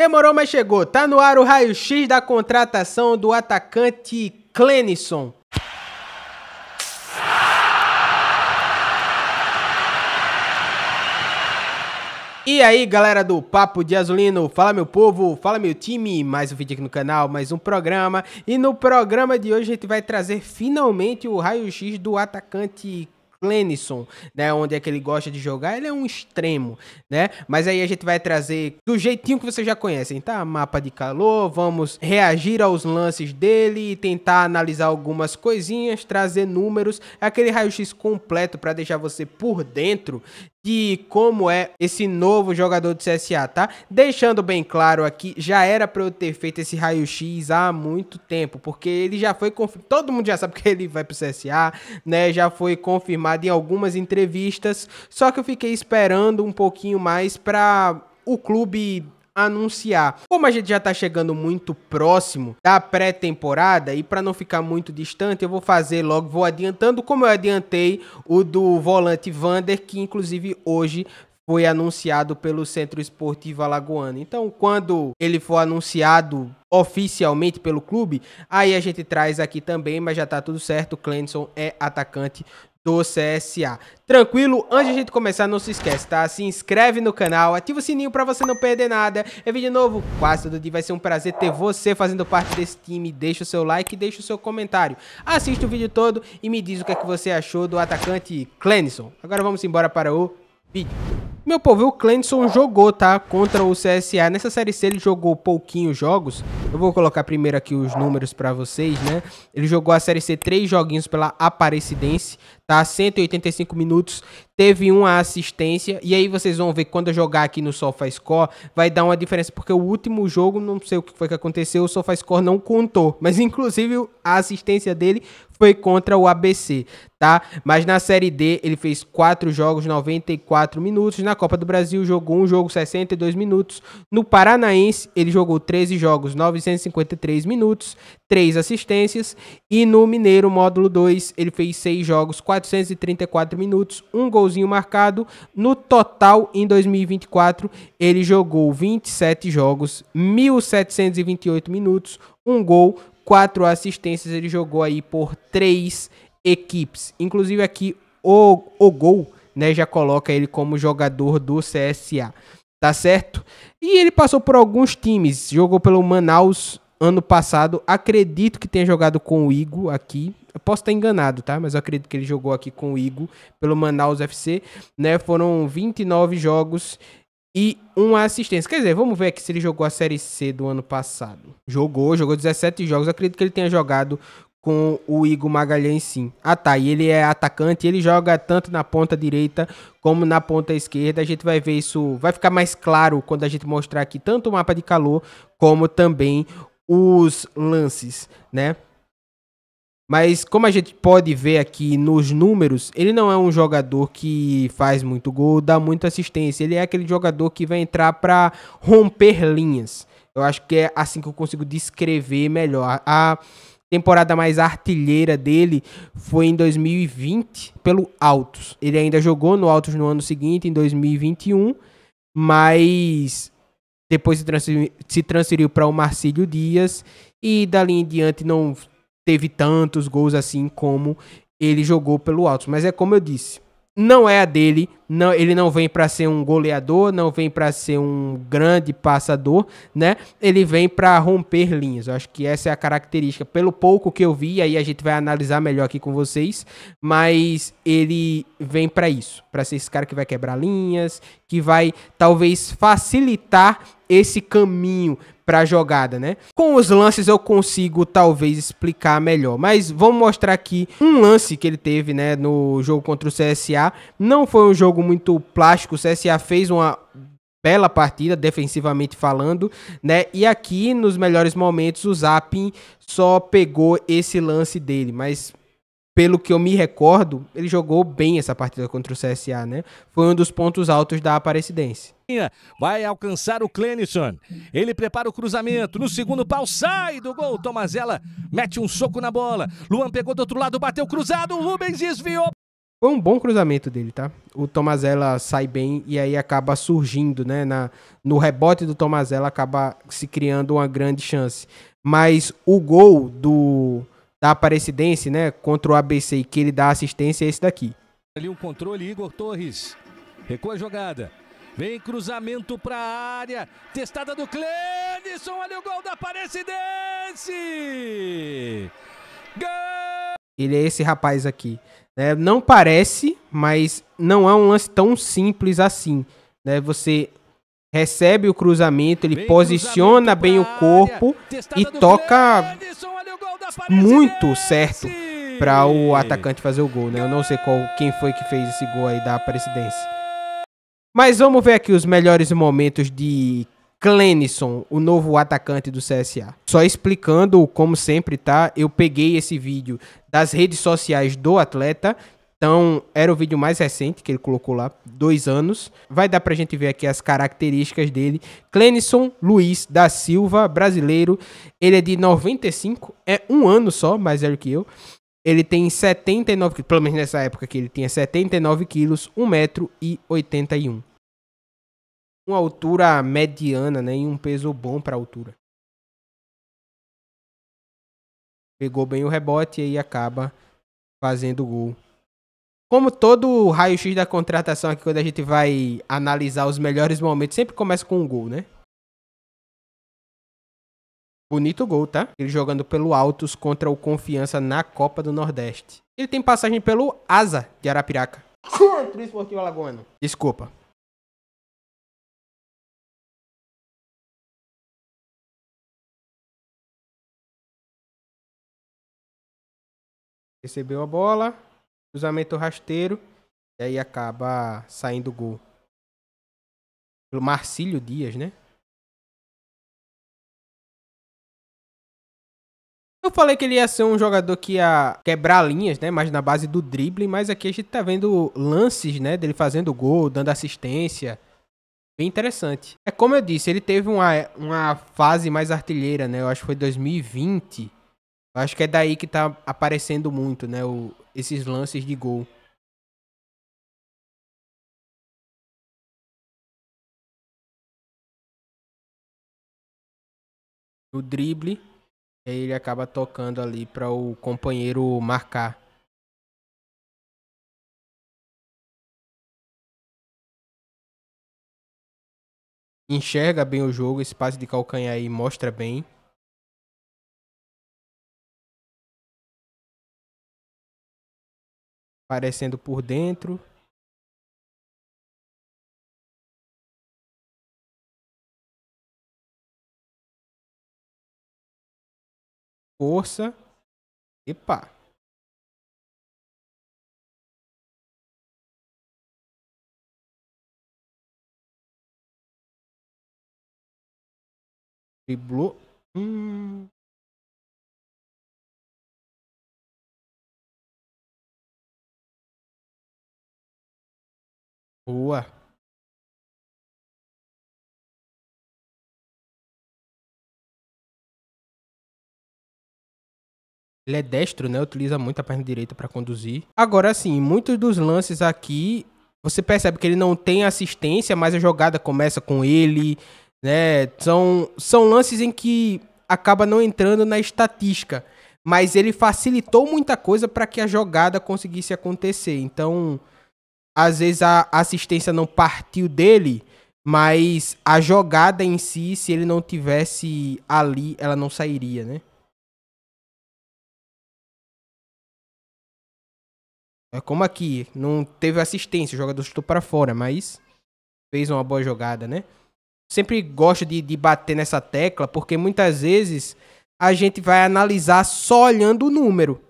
Demorou, mas chegou. Tá no ar o raio-x da contratação do atacante Clenison. E aí, galera do Papo de Azulino, fala meu povo, fala meu time, mais um vídeo aqui no canal, mais um programa. E no programa de hoje a gente vai trazer finalmente o raio-x do atacante Glenison, né? Onde é que ele gosta de jogar, ele é um extremo, né? Mas aí a gente vai trazer do jeitinho que vocês já conhecem, tá? Mapa de calor, vamos reagir aos lances dele, e tentar analisar algumas coisinhas, trazer números, aquele raio-x completo para deixar você por dentro de como é esse novo jogador do CSA, tá? Deixando bem claro aqui, já era para eu ter feito esse raio-x há muito tempo, porque ele já foi confirmado, todo mundo já sabe que ele vai pro CSA, né? Já foi confirmado em algumas entrevistas, só que eu fiquei esperando um pouquinho mais para o clube anunciar. Como a gente já está chegando muito próximo da pré-temporada e para não ficar muito distante, eu vou fazer logo, vou adiantando como eu adiantei o do volante Vander, que inclusive hoje foi anunciado pelo Centro Esportivo Alagoano. Então, quando ele for anunciado oficialmente pelo clube, aí a gente traz aqui também, mas já tá tudo certo, o Clemson é atacante do CSA. Tranquilo? Antes de a gente começar, não se esquece, tá? Se inscreve no canal, ativa o sininho pra você não perder nada. É vídeo novo quase todo dia. Vai ser um prazer ter você fazendo parte desse time. Deixa o seu like, deixa o seu comentário. Assista o vídeo todo e me diz o que, é que você achou do atacante Clenison. Agora vamos embora para o vídeo. Meu povo, o Clenson jogou, tá? Contra o CSA. Nessa Série C ele jogou pouquinhos jogos. Eu vou colocar primeiro aqui os números pra vocês, né? Ele jogou a Série C três joguinhos pela Aparecidense tá? 185 minutos, teve uma assistência. E aí vocês vão ver quando eu jogar aqui no SofaScore, vai dar uma diferença, porque o último jogo, não sei o que foi que aconteceu, o SofaScore não contou. Mas inclusive a assistência dele foi contra o ABC, tá? Mas na Série D ele fez 4 jogos, 94 minutos. Na Copa do Brasil jogou um jogo, 62 minutos. No Paranaense ele jogou 13 jogos, 953 minutos, 3 assistências. E no Mineiro, módulo 2, ele fez 6 jogos, 4 434 minutos, um golzinho marcado. No total, em 2024, ele jogou 27 jogos, 1.728 minutos, um gol, quatro assistências. Ele jogou aí por três equipes. Inclusive aqui o, o gol, né, já coloca ele como jogador do CSA, tá certo? E ele passou por alguns times, jogou pelo Manaus ano passado. Acredito que tenha jogado com o Igo aqui. Eu posso estar enganado, tá? Mas eu acredito que ele jogou aqui com o Igo pelo Manaus FC, né? Foram 29 jogos e uma assistência. Quer dizer, vamos ver aqui se ele jogou a Série C do ano passado. Jogou, jogou 17 jogos. acredito que ele tenha jogado com o Igor Magalhães sim. Ah tá, e ele é atacante, ele joga tanto na ponta direita como na ponta esquerda. A gente vai ver isso, vai ficar mais claro quando a gente mostrar aqui tanto o mapa de calor como também os lances, né? Mas como a gente pode ver aqui nos números, ele não é um jogador que faz muito gol, dá muita assistência. Ele é aquele jogador que vai entrar para romper linhas. Eu acho que é assim que eu consigo descrever melhor. A temporada mais artilheira dele foi em 2020 pelo Altos. Ele ainda jogou no Altos no ano seguinte, em 2021, mas depois se transferiu, se transferiu para o Marcílio Dias e dali em diante não teve tantos gols assim como ele jogou pelo Alto Mas é como eu disse, não é a dele. Não, ele não vem para ser um goleador, não vem para ser um grande passador, né? Ele vem para romper linhas. Eu acho que essa é a característica. Pelo pouco que eu vi, aí a gente vai analisar melhor aqui com vocês, mas ele vem para isso, para ser esse cara que vai quebrar linhas, que vai talvez facilitar esse caminho para a jogada, né? Com os lances eu consigo talvez explicar melhor, mas vamos mostrar aqui um lance que ele teve, né, no jogo contra o CSA. Não foi um jogo muito plástico, o CSA fez uma bela partida defensivamente falando, né? E aqui nos melhores momentos o Zapin só pegou esse lance dele, mas pelo que eu me recordo, ele jogou bem essa partida contra o CSA, né? Foi um dos pontos altos da Aparecidense. Vai alcançar o Clenison. Ele prepara o cruzamento. No segundo pau, sai do gol. Tomazella mete um soco na bola. Luan pegou do outro lado, bateu cruzado. Rubens desviou. Foi um bom cruzamento dele, tá? O Tomazella sai bem e aí acaba surgindo, né? Na, no rebote do Tomazella acaba se criando uma grande chance. Mas o gol do da Aparecidense, né? Contra o ABC e que ele dá assistência é esse daqui. Ali um controle, Igor Torres. Recua a jogada. Vem cruzamento para a área. Testada do Clenison. Olha o gol da Aparecidense. Gol! Ele é esse rapaz aqui. É, não parece, mas não é um lance tão simples assim. Né? Você recebe o cruzamento, ele bem posiciona cruzamento bem o corpo e toca Clenison, muito certo para o atacante fazer o gol, né? Eu não sei qual, quem foi que fez esse gol aí da presidência. Mas vamos ver aqui os melhores momentos de Clenison, o novo atacante do CSA. Só explicando, como sempre, tá? Eu peguei esse vídeo das redes sociais do atleta então, era o vídeo mais recente que ele colocou lá, dois anos. Vai dar pra gente ver aqui as características dele. Clenison Luiz da Silva, brasileiro. Ele é de 95, é um ano só, mais velho que eu. Ele tem 79 quilos, pelo menos nessa época que ele tinha 79 quilos, 181 metro e Uma altura mediana, né? E um peso bom pra altura. Pegou bem o rebote e aí acaba fazendo gol como todo o raio-x da contratação aqui, quando a gente vai analisar os melhores momentos, sempre começa com um gol, né? Bonito gol, tá? Ele jogando pelo Altos contra o Confiança na Copa do Nordeste. Ele tem passagem pelo Asa de Arapiraca. Contra o Esportivo Alagoano. Desculpa. Recebeu a bola cruzamento rasteiro, e aí acaba saindo o gol. Pelo Marcílio Dias, né? Eu falei que ele ia ser um jogador que ia quebrar linhas, né? Mas na base do drible, mas aqui a gente tá vendo lances, né? Dele fazendo gol, dando assistência. Bem interessante. É como eu disse, ele teve uma, uma fase mais artilheira, né? Eu acho que foi 2020 eu acho que é daí que tá aparecendo muito, né? O, esses lances de gol. o drible, ele acaba tocando ali para o companheiro marcar. Enxerga bem o jogo, esse passe de calcanhar aí mostra bem. aparecendo por dentro. Força. Epa. Driblou. Hum. Boa. Ele é destro, né? Utiliza muito a perna direita para conduzir. Agora sim, muitos dos lances aqui, você percebe que ele não tem assistência, mas a jogada começa com ele, né? São, são lances em que acaba não entrando na estatística, mas ele facilitou muita coisa para que a jogada conseguisse acontecer. Então, às vezes a assistência não partiu dele, mas a jogada em si, se ele não tivesse ali, ela não sairia, né? É como aqui, não teve assistência, o jogador chutou para fora, mas fez uma boa jogada, né? Sempre gosto de, de bater nessa tecla, porque muitas vezes a gente vai analisar só olhando o número.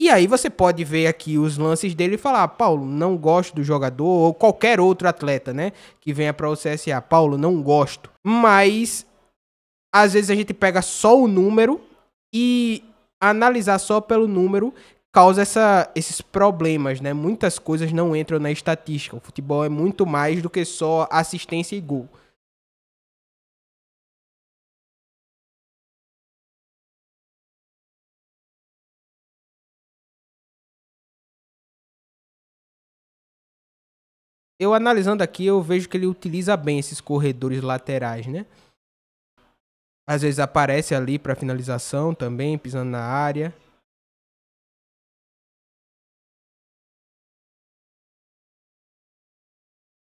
E aí você pode ver aqui os lances dele e falar, Paulo, não gosto do jogador, ou qualquer outro atleta, né, que venha para o CSA, Paulo, não gosto. Mas às vezes a gente pega só o número e analisar só pelo número causa essa, esses problemas, né? Muitas coisas não entram na estatística. O futebol é muito mais do que só assistência e gol. eu analisando aqui, eu vejo que ele utiliza bem esses corredores laterais, né? Às vezes aparece ali para finalização também, pisando na área.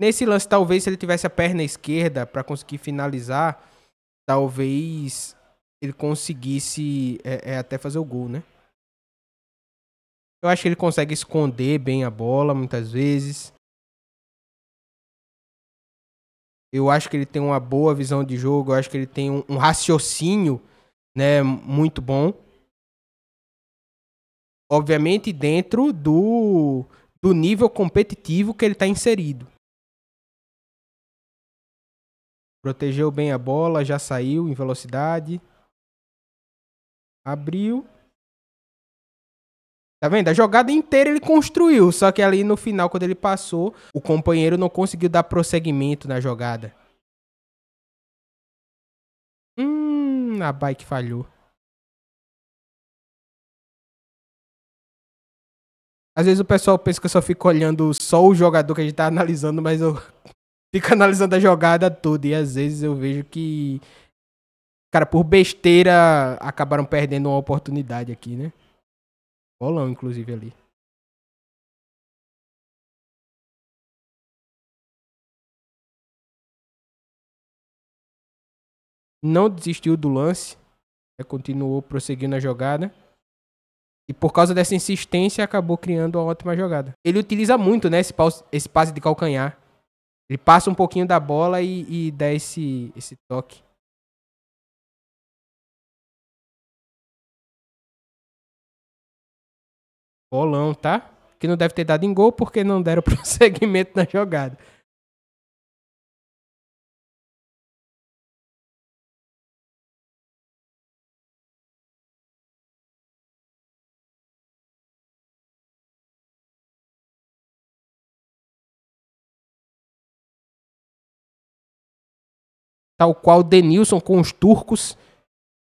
Nesse lance, talvez se ele tivesse a perna esquerda para conseguir finalizar, talvez ele conseguisse é, é, até fazer o gol, né? Eu acho que ele consegue esconder bem a bola muitas vezes. Eu acho que ele tem uma boa visão de jogo, eu acho que ele tem um, um raciocínio né, muito bom. Obviamente dentro do, do nível competitivo que ele está inserido. Protegeu bem a bola, já saiu em velocidade. Abriu. Tá vendo? A jogada inteira ele construiu, só que ali no final, quando ele passou, o companheiro não conseguiu dar prosseguimento na jogada. Hum, a bike falhou. Às vezes o pessoal pensa que eu só fico olhando só o jogador que a gente tá analisando, mas eu fico analisando a jogada toda. E às vezes eu vejo que, cara, por besteira acabaram perdendo uma oportunidade aqui, né? Bolão, inclusive, ali. Não desistiu do lance. Né, continuou prosseguindo a jogada. E por causa dessa insistência, acabou criando uma ótima jogada. Ele utiliza muito né, esse, esse passe de calcanhar. Ele passa um pouquinho da bola e, e dá esse, esse toque. Bolão, tá? Que não deve ter dado em gol porque não deram prosseguimento na jogada. tal qual Denilson com os turcos,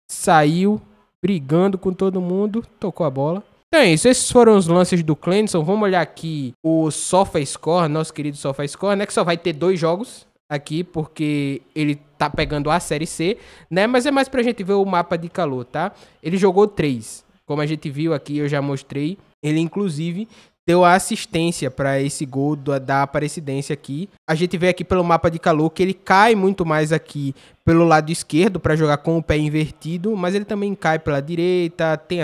saiu brigando com todo mundo, tocou a bola, então é isso, esses foram os lances do Clemson. Vamos olhar aqui o SofaScore, nosso querido SofaScore, né? Que só vai ter dois jogos aqui, porque ele tá pegando a Série C, né? Mas é mais pra gente ver o mapa de calor, tá? Ele jogou três, como a gente viu aqui, eu já mostrei. Ele, inclusive, deu a assistência para esse gol do, da Aparecidência aqui. A gente vê aqui pelo mapa de calor que ele cai muito mais aqui pelo lado esquerdo para jogar com o pé invertido, mas ele também cai pela direita, tem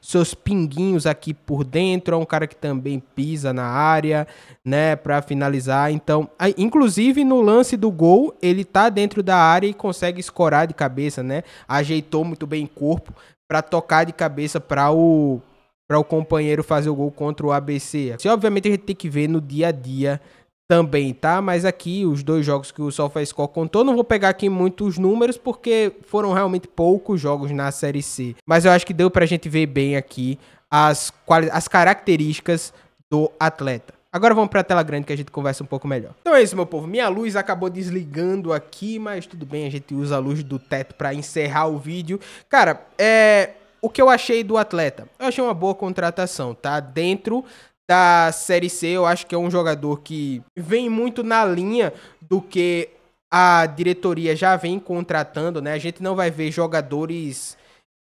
seus pinguinhos aqui por dentro, é um cara que também pisa na área, né, para finalizar. Então, a, inclusive no lance do gol, ele tá dentro da área e consegue escorar de cabeça, né? Ajeitou muito bem o corpo para tocar de cabeça para o para o companheiro fazer o gol contra o ABC. Se assim, obviamente, a gente tem que ver no dia a dia também, tá? Mas aqui, os dois jogos que o SofaScore contou, não vou pegar aqui muitos números, porque foram realmente poucos jogos na Série C. Mas eu acho que deu pra gente ver bem aqui as, as características do atleta. Agora vamos para a tela grande que a gente conversa um pouco melhor. Então é isso, meu povo. Minha luz acabou desligando aqui, mas tudo bem, a gente usa a luz do teto para encerrar o vídeo. Cara, é, o que eu achei do atleta? Eu achei uma boa contratação, tá? Dentro da Série C, eu acho que é um jogador que vem muito na linha do que a diretoria já vem contratando, né? A gente não vai ver jogadores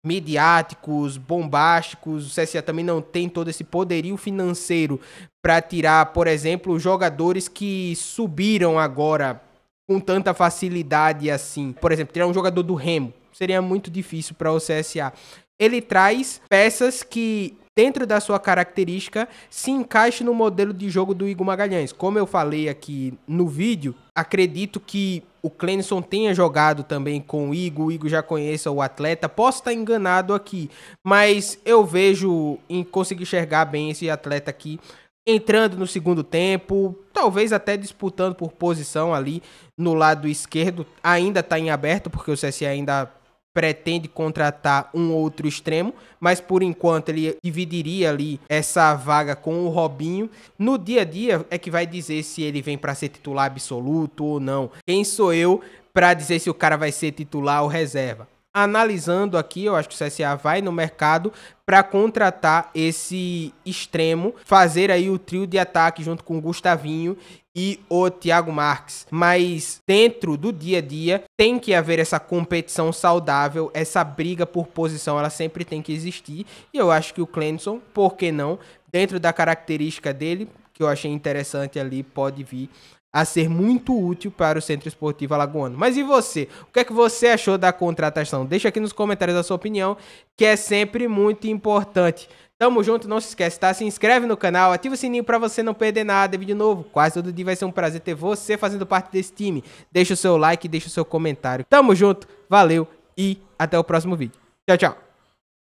midiáticos, bombásticos. O CSA também não tem todo esse poderio financeiro para tirar, por exemplo, jogadores que subiram agora com tanta facilidade assim. Por exemplo, tirar um jogador do Remo seria muito difícil para o CSA ele traz peças que dentro da sua característica, se encaixe no modelo de jogo do Igor Magalhães. Como eu falei aqui no vídeo, acredito que o Clenson tenha jogado também com o Igor, o Igor já conheça o atleta, posso estar enganado aqui, mas eu vejo em conseguir enxergar bem esse atleta aqui entrando no segundo tempo, talvez até disputando por posição ali no lado esquerdo, ainda está em aberto porque o CSE ainda pretende contratar um outro extremo, mas por enquanto ele dividiria ali essa vaga com o Robinho. No dia a dia é que vai dizer se ele vem para ser titular absoluto ou não. Quem sou eu para dizer se o cara vai ser titular ou reserva? analisando aqui, eu acho que o CSA vai no mercado para contratar esse extremo, fazer aí o trio de ataque junto com o Gustavinho e o Thiago Marques. Mas dentro do dia a dia tem que haver essa competição saudável, essa briga por posição, ela sempre tem que existir. E eu acho que o Clemson, por que não, dentro da característica dele, que eu achei interessante ali, pode vir a ser muito útil para o Centro Esportivo Alagoano. Mas e você? O que é que você achou da contratação? Deixa aqui nos comentários a sua opinião, que é sempre muito importante. Tamo junto, não se esquece, tá? Se inscreve no canal, ativa o sininho para você não perder nada. É vídeo novo, quase todo dia vai ser um prazer ter você fazendo parte desse time. Deixa o seu like, deixa o seu comentário. Tamo junto, valeu e até o próximo vídeo. Tchau, tchau.